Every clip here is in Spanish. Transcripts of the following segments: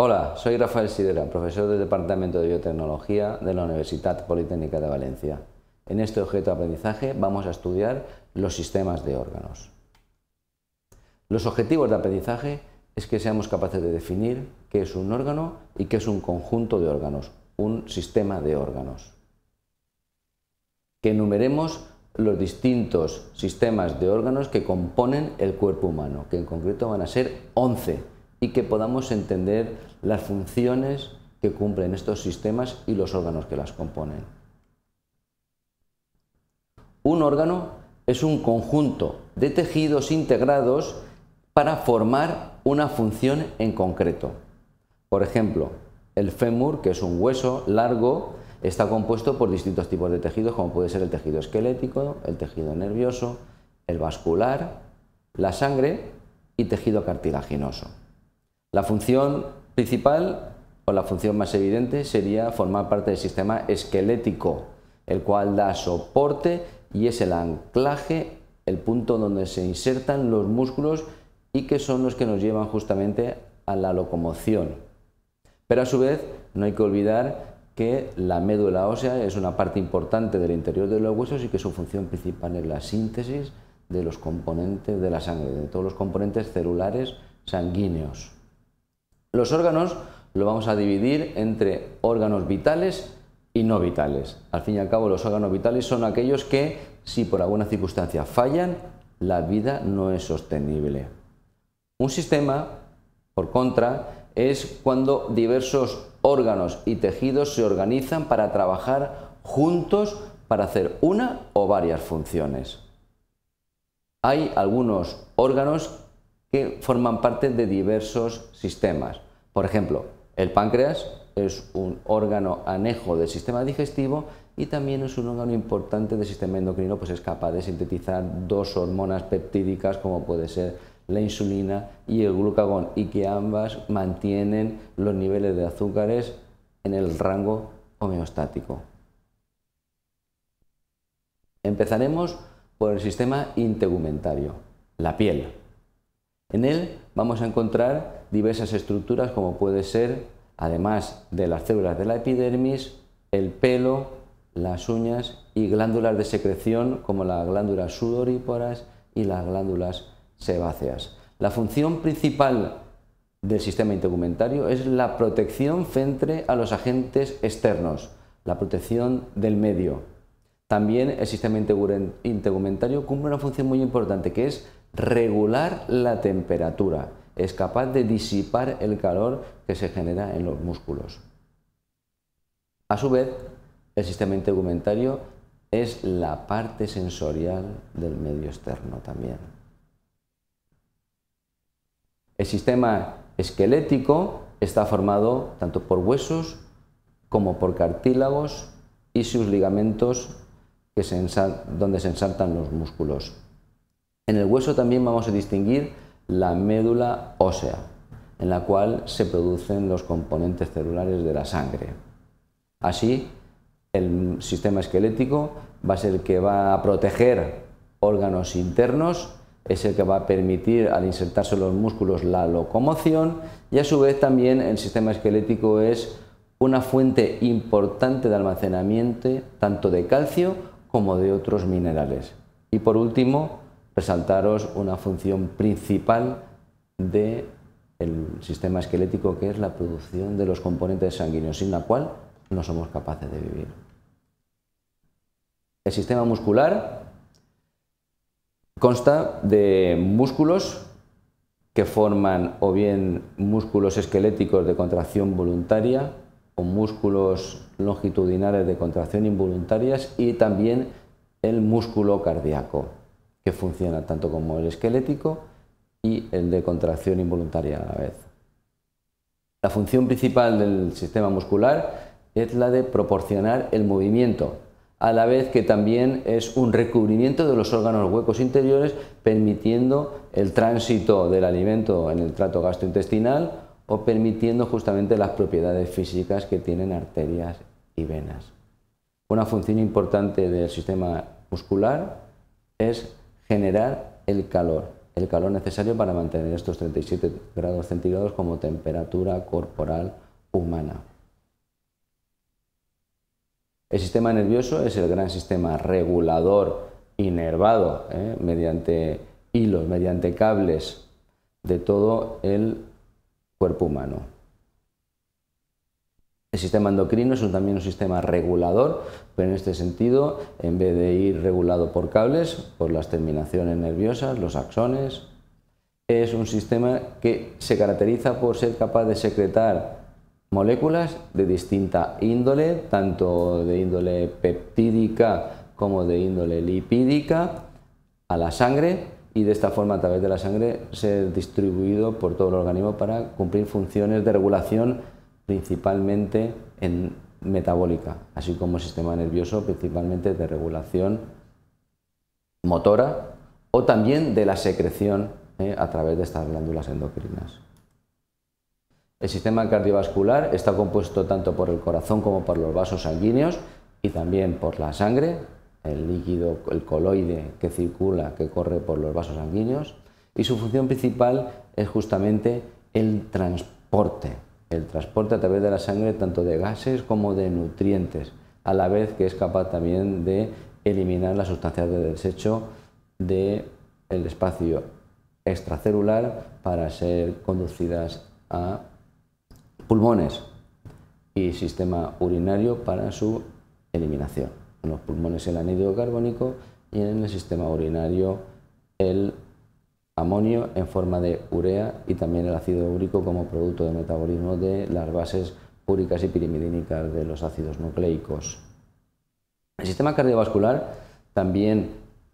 Hola, soy Rafael Sidera, profesor del Departamento de Biotecnología de la Universitat Politécnica de Valencia. En este objeto de aprendizaje vamos a estudiar los sistemas de órganos. Los objetivos de aprendizaje es que seamos capaces de definir qué es un órgano y qué es un conjunto de órganos, un sistema de órganos. Que enumeremos los distintos sistemas de órganos que componen el cuerpo humano, que en concreto van a ser 11 y que podamos entender las funciones que cumplen estos sistemas y los órganos que las componen. Un órgano es un conjunto de tejidos integrados para formar una función en concreto. Por ejemplo, el fémur, que es un hueso largo, está compuesto por distintos tipos de tejidos, como puede ser el tejido esquelético, el tejido nervioso, el vascular, la sangre y tejido cartilaginoso. La función principal o la función más evidente sería formar parte del sistema esquelético, el cual da soporte y es el anclaje, el punto donde se insertan los músculos y que son los que nos llevan justamente a la locomoción. Pero a su vez no hay que olvidar que la médula ósea es una parte importante del interior de los huesos y que su función principal es la síntesis de los componentes de la sangre, de todos los componentes celulares sanguíneos. Los órganos lo vamos a dividir entre órganos vitales y no vitales. Al fin y al cabo, los órganos vitales son aquellos que, si por alguna circunstancia fallan, la vida no es sostenible. Un sistema, por contra, es cuando diversos órganos y tejidos se organizan para trabajar juntos para hacer una o varias funciones. Hay algunos órganos que forman parte de diversos sistemas. Por ejemplo, el páncreas es un órgano anejo del sistema digestivo y también es un órgano importante del sistema endocrino, pues es capaz de sintetizar dos hormonas peptídicas como puede ser la insulina y el glucagón y que ambas mantienen los niveles de azúcares en el rango homeostático. Empezaremos por el sistema integumentario, la piel. En él vamos a encontrar diversas estructuras como puede ser, además de las células de la epidermis, el pelo, las uñas y glándulas de secreción como las glándulas sudoríparas y las glándulas sebáceas. La función principal del sistema integumentario es la protección frente a los agentes externos, la protección del medio. También el sistema integumentario cumple una función muy importante que es regular la temperatura, es capaz de disipar el calor que se genera en los músculos. A su vez, el sistema integumentario es la parte sensorial del medio externo también. El sistema esquelético está formado tanto por huesos como por cartílagos y sus ligamentos donde se ensaltan los músculos. En el hueso también vamos a distinguir la médula ósea, en la cual se producen los componentes celulares de la sangre. Así, el sistema esquelético va a ser el que va a proteger órganos internos, es el que va a permitir al insertarse los músculos la locomoción y a su vez también el sistema esquelético es una fuente importante de almacenamiento tanto de calcio como de otros minerales. Y por último, resaltaros una función principal del sistema esquelético que es la producción de los componentes sanguíneos, sin la cual no somos capaces de vivir. El sistema muscular consta de músculos que forman o bien músculos esqueléticos de contracción voluntaria o músculos longitudinales de contracción involuntarias y también el músculo cardíaco funciona tanto como el esquelético y el de contracción involuntaria a la vez. La función principal del sistema muscular es la de proporcionar el movimiento, a la vez que también es un recubrimiento de los órganos huecos interiores, permitiendo el tránsito del alimento en el trato gastrointestinal o permitiendo justamente las propiedades físicas que tienen arterias y venas. Una función importante del sistema muscular es generar el calor, el calor necesario para mantener estos 37 grados centígrados como temperatura corporal humana. El sistema nervioso es el gran sistema regulador inervado, ¿eh? mediante hilos, mediante cables de todo el cuerpo humano. El sistema endocrino es también un sistema regulador, pero en este sentido, en vez de ir regulado por cables, por las terminaciones nerviosas, los axones, es un sistema que se caracteriza por ser capaz de secretar moléculas de distinta índole, tanto de índole peptídica como de índole lipídica, a la sangre y de esta forma a través de la sangre ser distribuido por todo el organismo para cumplir funciones de regulación principalmente en metabólica, así como sistema nervioso, principalmente de regulación motora o también de la secreción eh, a través de estas glándulas endocrinas. El sistema cardiovascular está compuesto tanto por el corazón como por los vasos sanguíneos y también por la sangre, el líquido, el coloide que circula, que corre por los vasos sanguíneos, y su función principal es justamente el transporte el transporte a través de la sangre tanto de gases como de nutrientes, a la vez que es capaz también de eliminar las sustancias de desecho del espacio extracelular para ser conducidas a pulmones y sistema urinario para su eliminación. En los pulmones el anhídrido carbónico y en el sistema urinario el amonio en forma de urea y también el ácido úrico como producto de metabolismo de las bases úricas y pirimidínicas de los ácidos nucleicos. El sistema cardiovascular también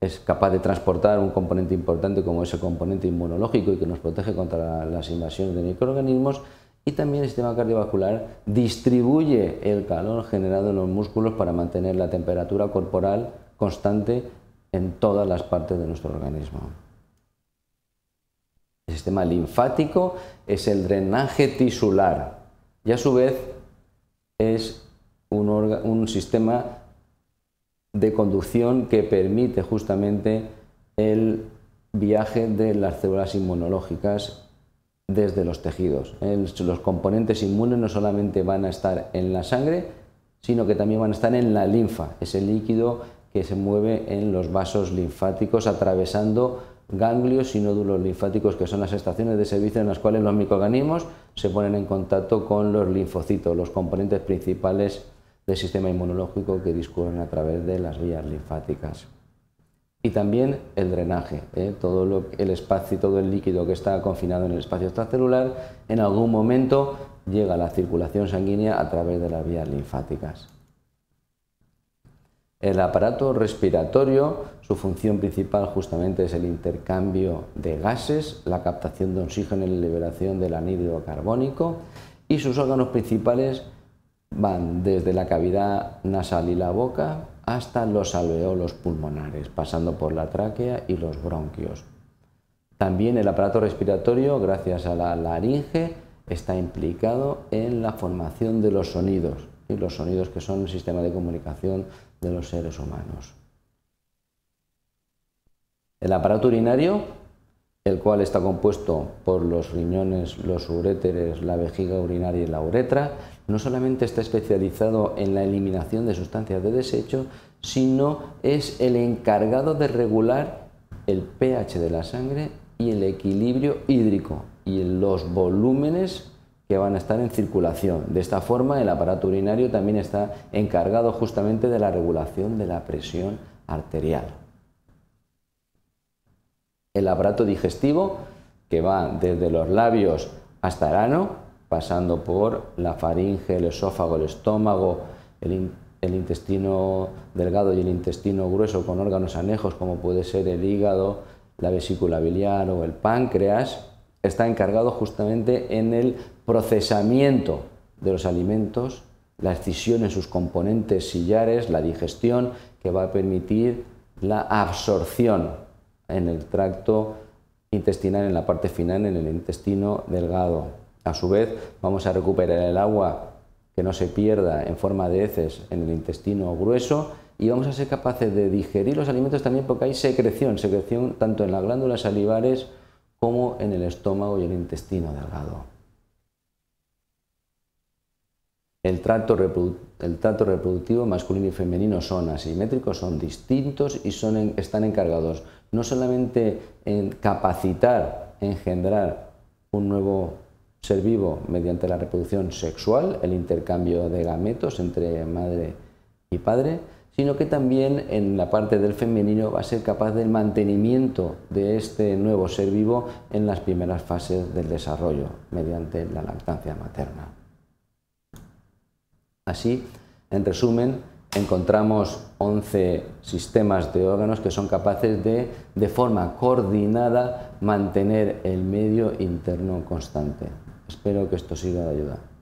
es capaz de transportar un componente importante como ese componente inmunológico y que nos protege contra las invasiones de microorganismos y también el sistema cardiovascular distribuye el calor generado en los músculos para mantener la temperatura corporal constante en todas las partes de nuestro organismo. El sistema linfático es el drenaje tisular y a su vez es un, un sistema de conducción que permite justamente el viaje de las células inmunológicas desde los tejidos. Los componentes inmunes no solamente van a estar en la sangre, sino que también van a estar en la linfa, ese líquido que se mueve en los vasos linfáticos atravesando ganglios y nódulos linfáticos, que son las estaciones de servicio en las cuales los microorganismos se ponen en contacto con los linfocitos, los componentes principales del sistema inmunológico que discurren a través de las vías linfáticas. Y también el drenaje, ¿eh? todo el espacio, todo el líquido que está confinado en el espacio extracelular, en algún momento llega a la circulación sanguínea a través de las vías linfáticas. El aparato respiratorio, su función principal justamente es el intercambio de gases, la captación de oxígeno y la liberación del anhídrido carbónico y sus órganos principales van desde la cavidad nasal y la boca hasta los alveolos pulmonares, pasando por la tráquea y los bronquios. También el aparato respiratorio, gracias a la laringe, está implicado en la formación de los sonidos y los sonidos que son el sistema de comunicación de los seres humanos. El aparato urinario, el cual está compuesto por los riñones, los uréteres, la vejiga urinaria y la uretra, no solamente está especializado en la eliminación de sustancias de desecho, sino es el encargado de regular el pH de la sangre y el equilibrio hídrico y los volúmenes que van a estar en circulación. De esta forma, el aparato urinario también está encargado justamente de la regulación de la presión arterial. El aparato digestivo, que va desde los labios hasta el ano, pasando por la faringe, el esófago, el estómago, el, el intestino delgado y el intestino grueso con órganos anejos como puede ser el hígado, la vesícula biliar o el páncreas, está encargado justamente en el procesamiento de los alimentos, la excisión en sus componentes sillares, la digestión, que va a permitir la absorción en el tracto intestinal, en la parte final, en el intestino delgado. A su vez, vamos a recuperar el agua que no se pierda en forma de heces en el intestino grueso y vamos a ser capaces de digerir los alimentos también porque hay secreción, secreción tanto en las glándulas salivares como en el estómago y el intestino delgado. El trato reproductivo masculino y femenino son asimétricos, son distintos y están encargados no solamente en capacitar, engendrar un nuevo ser vivo mediante la reproducción sexual, el intercambio de gametos entre madre y padre, sino que también en la parte del femenino va a ser capaz del mantenimiento de este nuevo ser vivo en las primeras fases del desarrollo mediante la lactancia materna. Así, en resumen, encontramos 11 sistemas de órganos que son capaces de, de forma coordinada, mantener el medio interno constante. Espero que esto sirva de ayuda.